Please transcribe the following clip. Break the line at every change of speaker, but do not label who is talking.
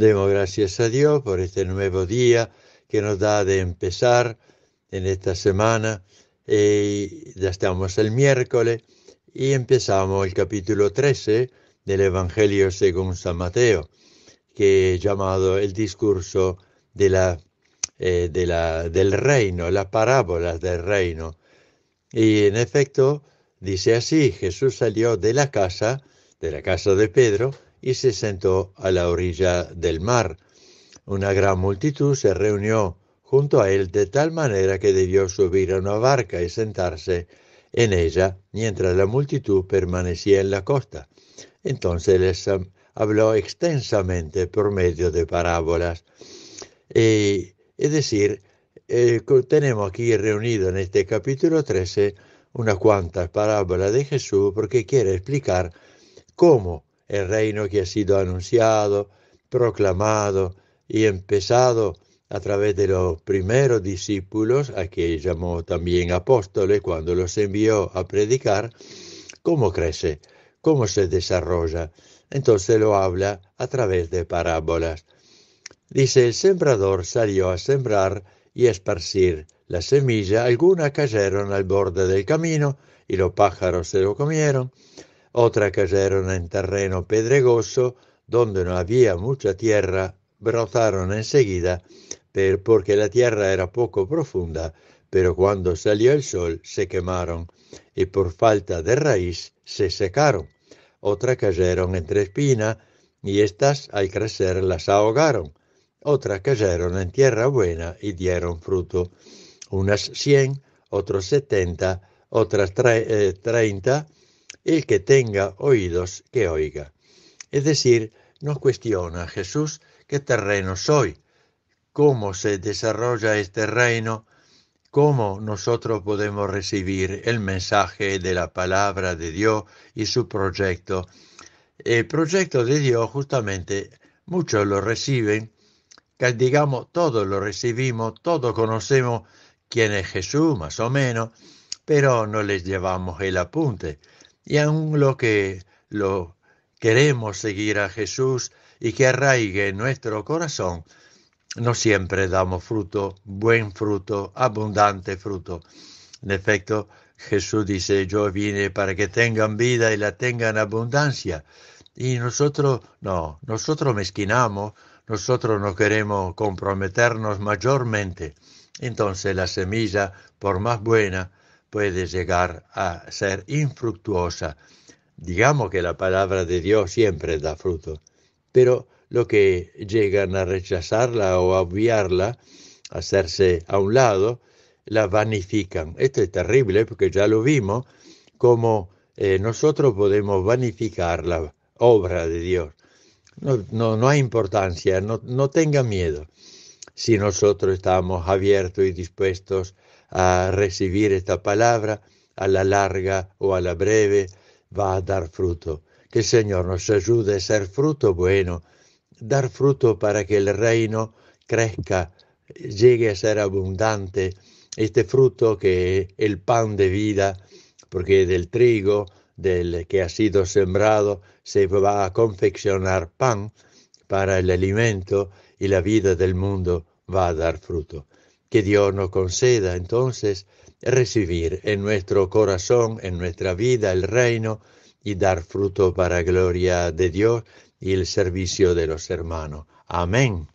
Demos gracias a Dios por este nuevo día que nos da de empezar en esta semana. Eh, ya estamos el miércoles y empezamos el capítulo 13 del Evangelio según San Mateo, que llamado el discurso de la, eh, de la, del reino, las parábolas del reino. Y en efecto, dice así, Jesús salió de la casa, de la casa de Pedro, y se sentó a la orilla del mar. Una gran multitud se reunió junto a él de tal manera que debió subir a una barca y sentarse en ella mientras la multitud permanecía en la costa. Entonces les habló extensamente por medio de parábolas. es decir, eh, tenemos aquí reunido en este capítulo 13 una cuantas parábolas de Jesús porque quiere explicar cómo el reino que ha sido anunciado, proclamado y empezado a través de los primeros discípulos, a que llamó también apóstoles cuando los envió a predicar, cómo crece, cómo se desarrolla. Entonces lo habla a través de parábolas. Dice, el sembrador salió a sembrar y a esparcir la semilla, alguna cayeron al borde del camino y los pájaros se lo comieron, otra cayeron en terreno pedregoso, donde no había mucha tierra, brotaron enseguida, pero porque la tierra era poco profunda, pero cuando salió el sol se quemaron y por falta de raíz se secaron. Otra cayeron entre espinas y éstas al crecer las ahogaron. Otras cayeron en tierra buena y dieron fruto. Unas cien, otros setenta, otras eh, treinta, el que tenga oídos que oiga. Es decir, nos cuestiona Jesús qué terreno soy, cómo se desarrolla este reino, cómo nosotros podemos recibir el mensaje de la palabra de Dios y su proyecto. El proyecto de Dios justamente muchos lo reciben, digamos todos lo recibimos, todos conocemos quién es Jesús más o menos, pero no les llevamos el apunte. Y aun lo que lo queremos seguir a Jesús y que arraigue en nuestro corazón, no siempre damos fruto, buen fruto, abundante fruto. En efecto, Jesús dice, yo vine para que tengan vida y la tengan abundancia. Y nosotros no, nosotros mezquinamos, nosotros no queremos comprometernos mayormente. Entonces la semilla, por más buena puede llegar a ser infructuosa. Digamos que la palabra de Dios siempre da fruto, pero lo que llegan a rechazarla o a obviarla, hacerse a un lado, la vanifican. Esto es terrible porque ya lo vimos, como eh, nosotros podemos vanificar la obra de Dios. No, no, hay importancia, no, no tenga miedo si nosotros estamos abiertos y dispuestos a recibir esta palabra, a la larga o a la breve, va a dar fruto. Que el Señor nos ayude a ser fruto bueno, dar fruto para que el reino crezca, llegue a ser abundante, este fruto que es el pan de vida, porque del trigo, del que ha sido sembrado, se va a confeccionar pan para el alimento y la vida del mundo va a dar fruto. Que Dios nos conceda entonces recibir en nuestro corazón, en nuestra vida, el reino y dar fruto para gloria de Dios y el servicio de los hermanos. Amén.